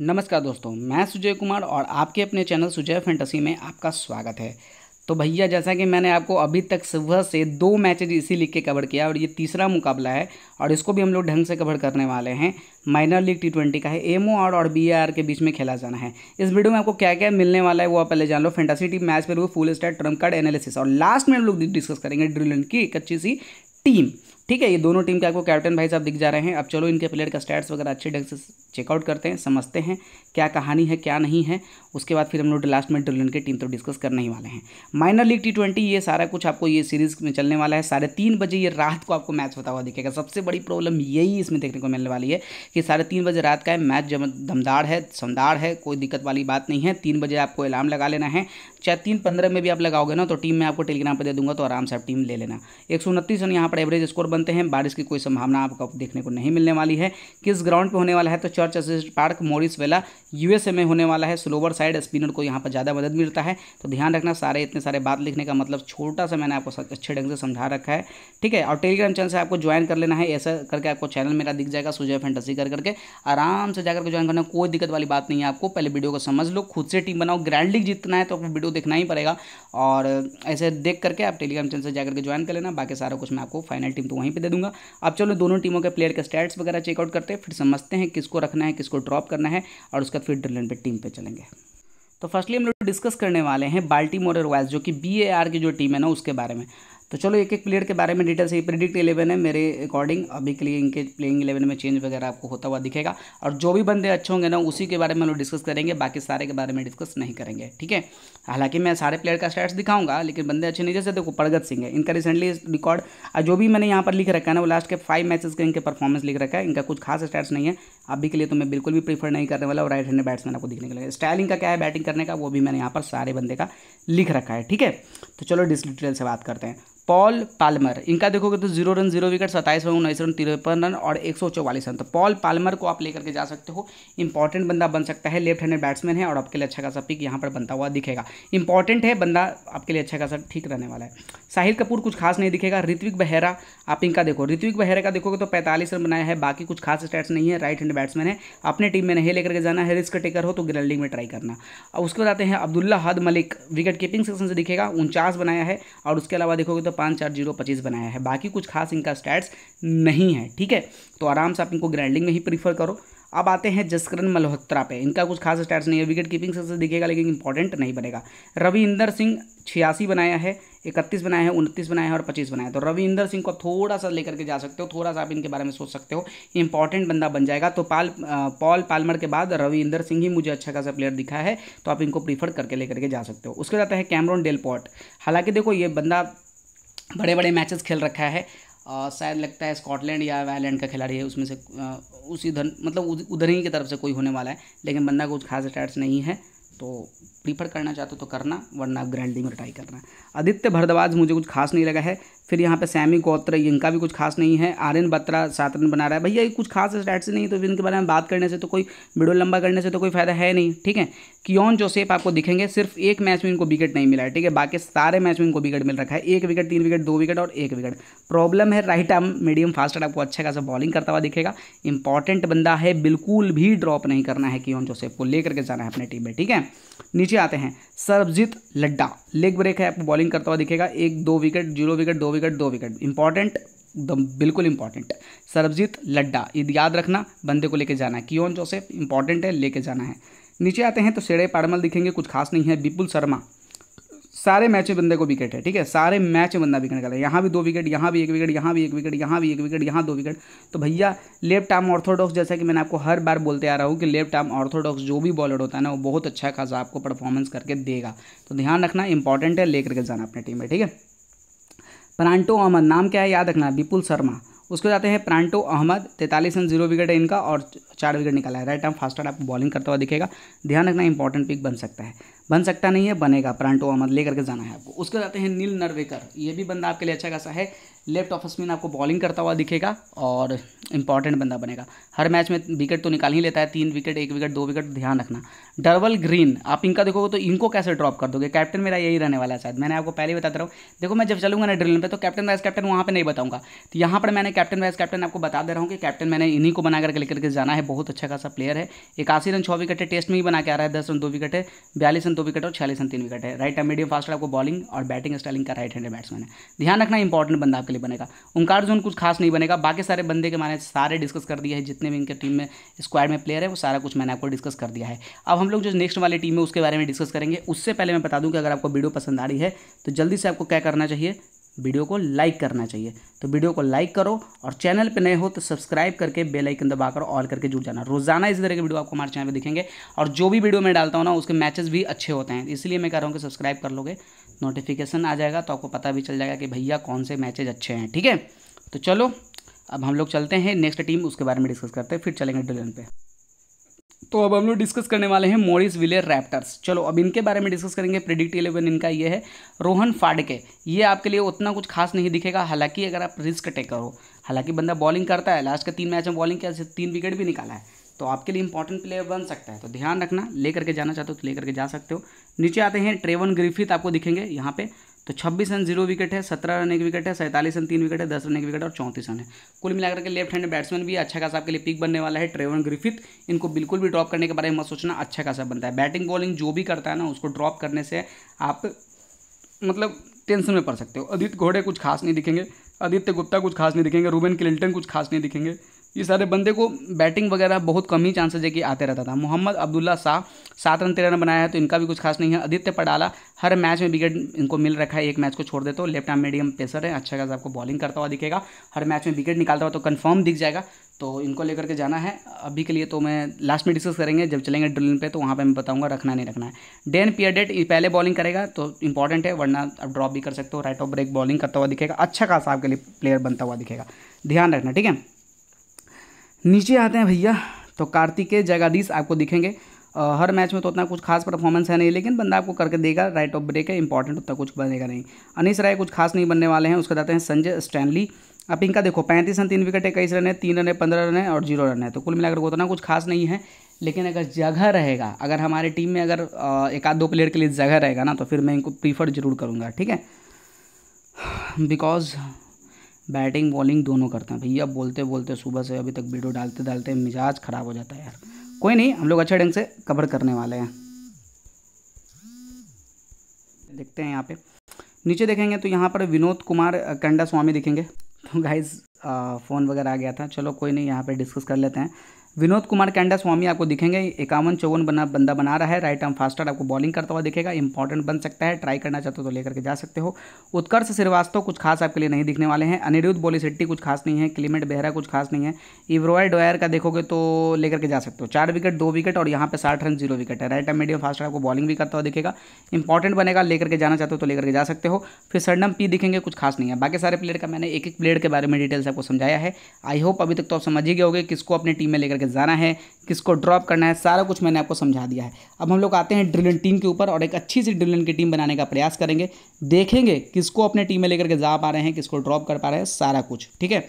नमस्कार दोस्तों मैं सुजय कुमार और आपके अपने चैनल सुजय फैंटेसी में आपका स्वागत है तो भैया जैसा कि मैंने आपको अभी तक सुबह से दो मैचेज इसी लीग के कवर किया और ये तीसरा मुकाबला है और इसको भी हम लोग ढंग से कवर करने वाले हैं माइनर लीग टी ट्वेंटी का है एमओ और और बी आर के बीच में खेला जाना है इस वीडियो में आपको क्या क्या मिलने वाला है वो आप पहले जान लो फेंटासी टीम मैच पर हुए full star trump card analysis और लास्ट में हम लोग डिस्कस करेंगे ड्रिलन की एक अच्छी सी टीम ठीक है ये दोनों टीम के आपको कैप्टन भाई साहब दिख जा रहे हैं अब चलो इनके प्लेयर का स्टैट्स वगैरह अच्छे ढंग से चेकआउट करते हैं समझते हैं क्या कहानी है क्या नहीं है उसके बाद फिर हम लोग लास्ट में ड्रिलन की टीम तो डिस्कस करने ही वाले हैं माइनर लीग टी ट्वेंटी ये सारा कुछ आपको ये सीरीज में चलने वाला है साढ़े तीन बजे ये रात को आपको मैच होता हुआ दिखेगा सबसे बड़ी प्रॉब्लम यही इसमें देखने को मिलने वाली है कि साढ़े तीन बजे रात का है मैच जब दमदार है समदार है कोई दिक्कत वाली बात नहीं है तीन बजे आपको अलार्म लगा लेना है चाहे तीन पंद्रह में भी आप लगाओगे ना तो टीम में आपको टेलीग्राम पर दे दूंगा तो आराम से आप टीम ले लेना एक सौ उनतीस रन यहाँ पर एवरेज स्कोर बनते हैं बारिश की कोई संभावना आपको देखने को नहीं मिलने वाली है किस ग्राउंड पर होने वाला है तो Church Street Park Morrisville USA में होने वाला है स्लोवर साइड स्पिनर को यहाँ पर ज़्यादा मदद मिलता है तो ध्यान रखना सारे इतने सारे बात लिखने का मतलब छोटा सा मैंने आपको अच्छे ढंग से समझा रखा है ठीक है और टेलीग्राम चैनल से आपको ज्वाइन कर लेना है ऐसा करके आपको चैनल मेरा दिख जाएगा सुजय फेंटसी कर करके आराम से जाकर के ज्वाइन करना कोई दिक्कत वाली बात नहीं है आपको पहले वीडियो को समझ लो खुद से टीम बनाओ ग्रैंड लीग जीतना है तो आपको वीडियो देखना ही पड़ेगा और ऐसे देख करके आप टेलीग्राम चैनल से जाकर के ज्वाइन कर लेना बाकी सारा कुछ मैं आपको फाइनल टीम तो वहीं वहीं पर दे दूंगा अब चलो दोनों टीमों के प्लेयर के स्टैट्स वगैरह चेकआउट करते हैं फिर समझते हैं किसको रखना है किसको ड्रॉप करना है और उसका फिर ड्रिलन पे टीम पर चलेंगे तो फर्स्टली हम लोग डिस्कस करने वाले हैं बाल्टीमोर रॉयल्स जो कि बी ए की जो टीम है ना उसके बारे में तो चलो एक एक प्लेयर के बारे में डिटेल से ही प्रिडिक्ट इलेवन है मेरे अकॉर्डिंग अभी के लिए इनके प्लेइंग इलेवन में चेंज वगैरह आपको होता हुआ दिखेगा और जो भी बंदे अच्छे होंगे ना उसी के बारे में हम लोग डिस्कस करेंगे बाकी सारे के बारे में डिस्कस नहीं करेंगे ठीक है हालांकि मैं सारे प्लेयर का स्टैट्स दिखाऊंगा लेकिन बंदे अच्छे नहीं जैसे देखो प्रगत सिंह है इनका रिसेंटली रिकॉर्ड जो भी मैंने यहाँ पर लिख रखा है ना वो लास्ट के फाइव मैचेस के इनके परफॉर्मेंस लिख रखा है इनका कुछ खास स्टैट्स नहीं है अभी के लिए तो मैं बिल्कुल भी प्रीफर नहीं करने वाला और राइट हैंड बैट्समैन आपको दिखने के लिए स्टाइलिंग का क्या है बैटिंग करने का वो भी मैंने यहाँ पर सारे बंदे का लिख रखा है ठीक है तो चलो डिस डिटेल से बात करते हैं पॉल पालमर इनका देखोगे तो जीरो रन जीरो विकेट सत्ताईस रन उन्नीस रन तिरपन रन और एक सौ चौवालीस रन तो पॉल पालमर को आप लेकर के जा सकते हो इंपॉर्टेंट बंदा बन सकता है लेफ्ट हैंडेड बैट्समैन है और आपके लिए अच्छा खासा पिक यहाँ पर बनता हुआ दिखेगा इंपॉर्टेंट है बंदा आपके लिए अच्छा खासा ठीक रहने वाला है साहिल कपूर कुछ खास नहीं दिखेगा ऋत्विक बहेरा आप इनका देखो ऋत्विक बहेरा का देखोगे तो पैंतालीस रन बनाया है बाकी कुछ खास स्टैट्स नहीं है राइट हैंड बैट्समैन है अपने टीम में नहीं लेकर के जाना है रिस्क टेकर हो तो ग्रेल्डिंग में ट्राई करना और उसके बाद आते हैं अब्दुल्ला हद मलिक विकेट कीपिंग सेक्शन से दिखेगा उनचास बनाया है और उसके अलावा देखोगे तो पाँच चार जीरो पच्चीस बनाया है बाकी कुछ खास इनका स्टैट्स नहीं है ठीक है तो आराम से आप इनको ग्राइंडिंग में ही प्रीफर करो अब आते हैं जसकरण मल्होत्रा पे इनका कुछ खास स्टैट्स नहीं है विकेट कीपिंग से तो दिखेगा लेकिन इंपॉर्टेंट नहीं बनेगा रवि इंदर सिंह छियासी बनाया है इकतीस बनाया है उनतीस बनाया है और पच्चीस बनाया है तो इंदर सिंह को थोड़ा सा लेकर के जा सकते हो थोड़ा सा आप इनके बारे में सोच सकते हो इंपॉर्टेंट बंदा बन जाएगा तो पाल पॉल पालमर के बाद रवि इंदर सिंह ही मुझे अच्छा खासा प्लेयर दिखा है तो आप इनको प्रीफर करके लेकर के जा सकते हो उसके जाता है कैमरॉन डेलपॉट हालांकि देखो ये बंदा बड़े बड़े मैचेस खेल रखा है और शायद लगता है स्कॉटलैंड या आयरलैंड का खिलाड़ी है उसमें से उसी धन मतलब उधर ही की तरफ से कोई होने वाला है लेकिन बंदा कुछ खास स्टैट्स नहीं है तो प्रीफर करना चाहते हो तो करना वरना आप ग्रैंड लीग में रिटाई करना आदित्य भरद्वाज मुझे कुछ खास नहीं लगा है फिर यहाँ पे सैमी गोत्र इनका भी कुछ खास नहीं है आर्यन बत्रा सात रन बना रहा है भैया ये कुछ खास स्टैट्स नहीं तो फिर इनके बारे में बात करने से तो कोई वीडियो लंबा करने से तो कोई फायदा है नहीं ठीक है कियोन जोसेफ आपको दिखेंगे सिर्फ एक मैच में इनको विकेट नहीं मिला है ठीक है बाकी सारे मैच में इनको विकेट मिल रखा है एक विकेट तीन विकेट दो विकेट और एक विकेट प्रॉब्लम है राइट आर्म मीडियम फास्टर आपको अच्छा खासा बॉलिंग करता हुआ दिखेगा इंपॉर्टेंट बंदा है बिल्कुल भी ड्रॉप नहीं करना है कियोन जोसेफ को लेकर के जाना है अपने टीम में ठीक है नीचे आते हैं सरबजीत लड्डा लेग ब्रेक है आपको बॉलिंग करता हुआ दिखेगा एक दो विकेट जीरो विकेट दो विकेट दो विकेट इंपॉर्टेंट एकदम बिल्कुल इंपॉर्टेंट सरबजीत लड्डा याद रखना बंदे को लेके जाना है क्यों जोसेफ इंपॉर्टेंट है लेके जाना है नीचे आते हैं तो शेड़े पारमल दिखेंगे कुछ खास नहीं है विपुल शर्मा सारे मैच में बंदे को विकेट है ठीक है सारे मैच में बंदा विकेट निकाला यहाँ भी दो विकेट यहाँ भी एक विकेट यहाँ भी एक विकेट यहाँ भी एक विकेट यहाँ दो विकेट तो भैया लेफ्ट आर्म ऑर्थोडॉक्स जैसा कि मैंने आपको हर बार बोलते आ रहा हूँ कि लेफ्ट आर्म ऑर्थोडॉक्स जो भी बॉलर होता है ना वो बहुत अच्छा खासा आपको परफॉर्मेंस करके देगा तो ध्यान रखना इंपॉर्टेंट है लेकर के जाना अपने टीम में ठीक है प्रांटो अहमद नाम क्या है याद रखना विपुल शर्मा उसके जाते हैं प्रांटो अहमद तैतालीस रन जीरो विकेट है इनका और चार विकेट निकाला है राइट आर्म फास्टर आपको बॉलिंग करता हुआ दिखेगा ध्यान रखना इंपॉर्टेंट पिक बन सकता है बन सकता नहीं है बनेगा परंटो अहमद लेकर के जाना है आपको उसके जाते हैं नील नरवेकर ये भी बंदा आपके लिए अच्छा खासा है लेफ्ट ऑफ स्पिन आपको बॉलिंग करता हुआ दिखेगा और इंपॉर्टेंट बंदा बनेगा हर मैच में विकेट तो निकाल ही लेता है तीन विकेट एक विकेट दो विकेट ध्यान रखना डरवल ग्रीन आप इनका देखोगे तो इनको कैसे ड्रॉप कर दोगे कैप्टन मेरा यही रहने वाला है शायद मैंने आपको पहले ही बताता रहा हूँ देखो मैं जब चलूंगा ना ड्रिल पर तो कैप्टन वाइस कैप्टन वहाँ पर नहीं बताऊँगा तो यहाँ पर मैंने कैप्टन वाइस कैप्टन आपको बता दे रहा हूँ कि कैप्टन मैंने इन्हीं को बना करके लेकर के जाना है बहुत अच्छा खासा प्लेयर है इक्यासी रन छः विकेट है टेस्ट में ही बना के आ रहा है दस रन दो विकेट है बयालीस रन दो विकेट और छियालीस रन तीन विकेट है राइट टाइम मीडियम फास्ट आपको बॉलिंग और बैटिंग स्टाइलिंग का राइट हैंड बैट्समैन है ध्यान रखना इंपॉर्टेंट बंदा आपके लिए बनेगा ओंकार जोन कुछ खास नहीं बनेगा बाकी सारे बंदे के मैंने सारे डिस्कस कर दिया है जितने भी इनके टीम में स्क्वाड में प्लेयर है वो सारा कुछ मैंने आपको डिस्कस कर दिया है अब हम लोग जो नेक्स्ट वाली टीम है उसके बारे में डिस्कस करेंगे उससे पहले मैं बता दूँ कि अगर आपको वीडियो पसंद आ रही है तो जल्दी से आपको क्या करना चाहिए वीडियो को लाइक करना चाहिए तो वीडियो को लाइक करो और चैनल पर नए हो तो सब्सक्राइब करके बेल आइकन दबाकर ऑल करके जुड़ जाना रोजाना इस तरह के वीडियो आपको हमारे चैनल पर दिखेंगे और जो भी वीडियो मैं डालता हूँ ना उसके मैचेस भी अच्छे होते हैं इसलिए मैं कह रहा हूँ कि सब्सक्राइब कर लोगे नोटिफिकेशन आ जाएगा तो आपको पता भी चल जाएगा कि भैया कौन से मैचेज अच्छे हैं ठीक है तो चलो अब हम लोग चलते हैं नेक्स्ट टीम उसके बारे में डिस्कस करते हैं फिर चलेंगे डिलन पर तो अब हम लोग डिस्कस करने वाले हैं मोरिस विलियर रैप्टर्स चलो अब इनके बारे में डिस्कस करेंगे प्रिडिक्ट इलेवन इनका ये है रोहन फाडके ये आपके लिए उतना कुछ खास नहीं दिखेगा हालांकि अगर आप रिस्क टेकर हो हालांकि बंदा बॉलिंग करता है लास्ट के तीन मैच में बॉलिंग किया तीन विकेट भी निकाला है तो आपके लिए इंपॉर्टेंट प्लेयर बन सकता है तो ध्यान रखना लेकर के जाना चाहते हो तो लेकर के जा सकते हो नीचे आते हैं ट्रेवन ग्रिफिथ आपको दिखेंगे यहाँ पे तो 26 रन जीरो विकेट है 17 रन एक विकेट है सैंतालीस रन तीन विकेट है दस रन एक विकेट और चौंतीस रन है कुल मिलाकर के लेफ्ट हैंड बैट्समैन भी अच्छा खासा आपके लिए पिक बनने वाला है ट्रेवन ग्रिफित इनको बिल्कुल भी ड्रॉप करने के बारे में मत सोचना अच्छा खासा बनता है बैटिंग बॉलिंग जो भी करता है ना उसको ड्रॉप करने से आप मतलब टेंशन में पड़ सकते हो आदित्य घोड़े कुछ खास नहीं दिखेंगे आदित्य गुप्ता कुछ खास नहीं दिखेंगे रूबेन क्लिंटन कुछ खास नहीं दिखेंगे ये सारे बंदे को बैटिंग वगैरह बहुत कम ही चांसेस है कि आते रहता था मोहम्मद अब्दुल्ला शाह सात रन तेरह रन बनाया है तो इनका भी कुछ खास नहीं है आदित्य पडाला हर मैच में विकेट इनको मिल रखा है एक मैच को छोड़ दे तो लेफ्ट आर्म मीडियम पेसर है अच्छा खासा आपको बॉलिंग करता हुआ दिखेगा हर मैच में विकेट निकालता हुआ तो कन्फर्म दिख जाएगा तो इनको लेकर के जाना है अभी के लिए तो मैं लास्ट में डिस्कस करेंगे जब चलेंगे ड्रिलिंग पे तो वहाँ पे मैं बताऊंगा रखना नहीं रखना है डेन डेट पहले बॉलिंग करेगा तो इंपॉर्टेंट है वरना आप ड्रॉप भी कर सकते हो राइट ऑफ ब्रेक बॉलिंग करता हुआ दिखेगा अच्छा खासा आपके लिए प्लेयर बनता हुआ दिखेगा ध्यान रखना ठीक है नीचे आते हैं भैया तो कार्तिक के जगादीश आपको दिखेंगे आ, हर मैच में तो उतना कुछ खास परफॉर्मेंस है नहीं लेकिन बंदा आपको करके देगा राइट ऑफ ब्रेक है इंपॉर्टेंट उतना कुछ बनेगा नहीं अनिस राय कुछ खास नहीं बनने वाले हैं उसके जाते हैं संजय स्टैनली अब इनका देखो पैंतीस रन तीन विकेट है इक्कीस रन है तीन रन है पंद्रह रन है और जीरो रन है तो कुल मिलाकर उतना कुछ खास नहीं है लेकिन अगर जगह रहेगा अगर हमारे टीम में अगर एक आध दो प्लेयर के लिए जगह रहेगा ना तो फिर मैं इनको प्रीफर जरूर करूँगा ठीक है बिकॉज बैटिंग बॉलिंग दोनों करते हैं भैया बोलते बोलते सुबह से अभी तक वीडियो डालते डालते मिजाज ख़राब हो जाता है यार कोई नहीं हम लोग अच्छे ढंग से कवर करने वाले हैं देखते हैं यहाँ पे नीचे देखेंगे तो यहाँ पर विनोद कुमार कंडा स्वामी दिखेंगे तो गाइज फ़ोन वगैरह आ गया था चलो कोई नहीं यहाँ पे डिस्कस कर लेते हैं विनोद कुमार कैंडा स्वामी आपको दिखेंगे इक्यावन चौवन बना बंदा बना रहा है राइट आर्म फास्टर आपको बॉलिंग करता हुआ दिखेगा इंपॉर्टेंट बन सकता है ट्राई करना चाहते हो तो लेकर के जा सकते हो उत्कर्ष श्रीवास्तव कुछ खास आपके लिए नहीं दिखने वाले हैं अनिरुद्ध बोलीसेट्टी कुछ खास नहीं है क्लीमेंट बेहरा कुछ खास नहीं है इवरोय डोयर का देखोगे तो लेकर के जा सकते हो चार विकेट दो विकेट और यहाँ पर साठ रन जीरो विकेट है राइट आर्म मीडियम फास्टर आपको बॉलिंग भी करता हुआ दिखेगा इंपॉर्टेंट बनेगा लेकर के जाना चाहते हो तो लेकर के जा सकते हो फिर सरडम पी दिखेंगे कुछ खास नहीं है बाकी सारे प्लेयर का मैंने एक एक प्लेयर के बारे में डिटेल्स आपको समझाया है आई होप अभी तक तो आप समझ ही गए होगे किसको अपनी टीम में लेकर करके जाना है किसको ड्रॉप करना है सारा कुछ मैंने आपको समझा दिया है अब हम लोग आते हैं ड्रिलन टीम के ऊपर और एक अच्छी सी ड्रिलन की टीम बनाने का प्रयास करेंगे देखेंगे किसको अपने टीम में लेकर के जा पा रहे हैं किसको ड्रॉप कर पा रहे हैं सारा कुछ ठीक है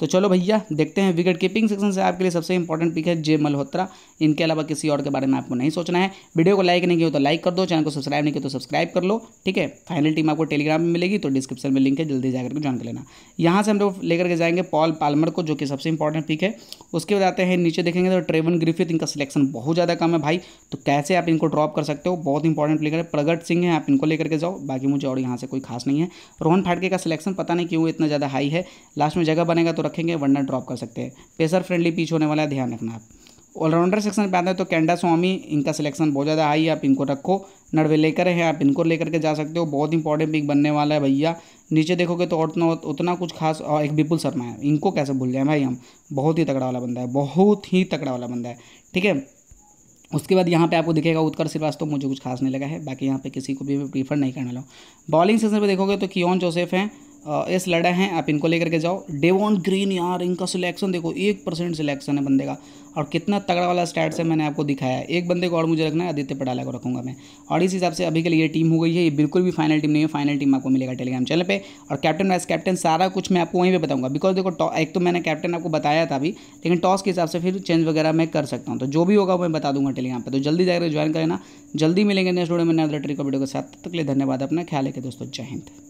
तो चलो भैया देखते हैं विकेट कीपिंग सेक्शन से आपके लिए सबसे इंपॉर्टेंट पिक है जे मल्होत्रा इनके अलावा किसी और के बारे में आपको नहीं सोचना है वीडियो को लाइक नहीं किया तो लाइक कर दो चैनल को सब्सक्राइब नहीं किया तो सब्सक्राइब कर लो ठीक है फाइनल टीम आपको टेलीग्राम में मिलेगी तो डिस्क्रिप्शन में लिंक है जल्दी जाकर के ज्वाइन कर लेना यहाँ से हम लोग लेकर के जाएंगे पॉल पालमर को जो कि सबसे इंपॉर्टेंट पिक है उसके बाद आते हैं नीचे देखेंगे तो ट्रेवन ग्रिफिथ इनका सिलेक्शन बहुत ज़्यादा कम है भाई तो कैसे आप इनको ड्रॉप कर सकते हो बहुत इंपॉर्टेंट प्लेयर है प्रगट सिंह है आप इनको लेकर के जाओ बाकी मुझे और यहाँ से कोई खास नहीं है रोहन फाटके का सिलेक्शन पता नहीं क्यों इतना ज़्यादा हाई है लास्ट में जगह बनेगा तो रखेंगे वरना ड्रॉप कर सकते हैं पेसर फ्रेंडली पिच होने वाला है ध्यान रखना आप ऑलराउंडर सेक्शन पे आते हैं तो कैंडा स्वामी इनका सिलेक्शन बहुत ज़्यादा हाई है आप इनको रखो नड़वे लेकर हैं आप इनको लेकर के जा सकते हो बहुत इंपॉर्टेंट पिक बनने वाला है भैया नीचे देखोगे तो उतना उतना कुछ खास और एक विपुल शर्मा है इनको कैसे भूल जाए भाई हम बहुत ही तगड़ा वाला बंदा है बहुत ही तगड़ा वाला बंदा है ठीक है उसके बाद यहाँ पे आपको दिखेगा उत्कर्ष श्रीवास्तव तो मुझे कुछ खास नहीं लगा है बाकी यहाँ पे किसी को भी मैं प्रीफर नहीं करने लगा बॉलिंग सेक्शन पे देखोगे तो कियोन जोसेफ हैं एस लड़ा हैं आप इनको लेकर के जाओ डेवॉन ग्रीन यार इनका सिलेक्शन देखो एक परसेंट सिलेक्शन है बंदे का और कितना तगड़ा वाला स्टार्ट से मैंने आपको दिखाया एक बंदे को और मुझे रखना है आदित्य पटाला को रखूंगा मैं और इस हिसाब से अभी के लिए ये टीम हो गई है ये बिल्कुल भी फाइनल टीम नहीं है फाइनल टीम आपको मिलेगा टेलीग्राम चैनल पर और कैप्टन वाइस कैप्टन सारा कुछ मैं आपको वहीं पर बताऊँगा बिकॉज देखो एक तो मैंने कैप्टन आपको बताया था अभी लेकिन टॉस के हिसाब से फिर चेंज वगैरह मैं कर सकता हूँ तो जो भी होगा मैं बता दूंगा टेलीग्राम पर तो जल्दी जाकर ज्वाइन करना ना जल्दी मिलेंगे नेक्स्ट वीडियो में नया ट्रिक वीडियो के साथ तक लिए धन्यवाद अपना ख्याल है दोस्तों जय हिंद